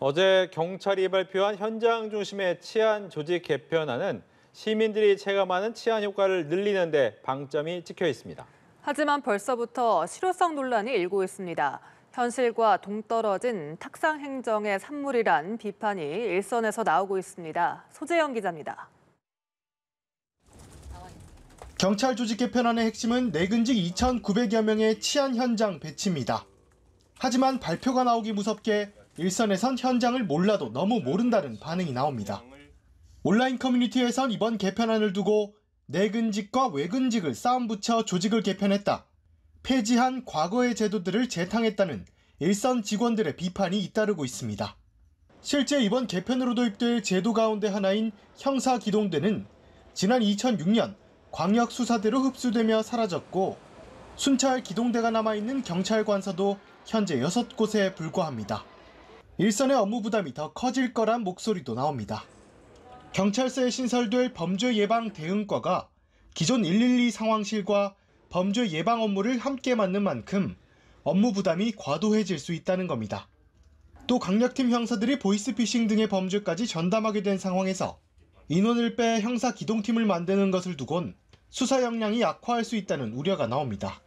어제 경찰이 발표한 현장 중심의 치안 조직 개편안은 시민들이 체감하는 치안 효과를 늘리는 데 방점이 찍혀 있습니다. 하지만 벌써부터 실효성 논란이 일고 있습니다. 현실과 동떨어진 탁상 행정의 산물이란 비판이 일선에서 나오고 있습니다. 소재영 기자입니다. 경찰 조직 개편안의 핵심은 내근직 2,900여 명의 치안 현장 배치입니다. 하지만 발표가 나오기 무섭게 일선에선 현장을 몰라도 너무 모른다는 반응이 나옵니다. 온라인 커뮤니티에선 이번 개편안을 두고 내근직과 외근직을 싸움 붙여 조직을 개편했다. 폐지한 과거의 제도들을 재탕했다는 일선 직원들의 비판이 잇따르고 있습니다. 실제 이번 개편으로 도입될 제도 가운데 하나인 형사 기동대는 지난 2006년 광역 수사대로 흡수되며 사라졌고 순찰 기동대가 남아있는 경찰관서도 현재 6곳에 불과합니다. 일선의 업무 부담이 더 커질 거란 목소리도 나옵니다. 경찰서에 신설될 범죄 예방 대응과가 기존 112 상황실과 범죄 예방 업무를 함께 맡는 만큼 업무 부담이 과도해질 수 있다는 겁니다. 또 강력팀 형사들이 보이스피싱 등의 범죄까지 전담하게 된 상황에서 인원을 빼 형사 기동팀을 만드는 것을 두곤 수사 역량이 악화할 수 있다는 우려가 나옵니다.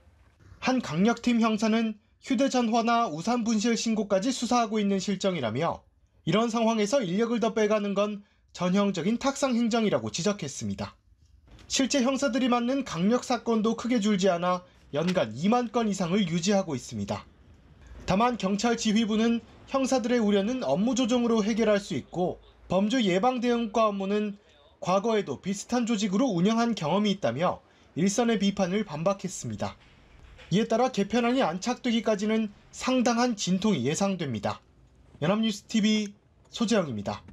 한 강력팀 형사는 휴대전화나 우산 분실 신고까지 수사하고 있는 실정이라며 이런 상황에서 인력을 더 빼가는 건 전형적인 탁상 행정이라고 지적했습니다. 실제 형사들이 맡는 강력 사건도 크게 줄지 않아 연간 2만 건 이상을 유지하고 있습니다. 다만 경찰 지휘부는 형사들의 우려는 업무 조정으로 해결할 수 있고 범죄 예방 대응과 업무는 과거에도 비슷한 조직으로 운영한 경험이 있다며 일선의 비판을 반박했습니다. 이에 따라 개편안이 안착되기까지는 상당한 진통이 예상됩니다. 연합뉴스TV 소재영입니다.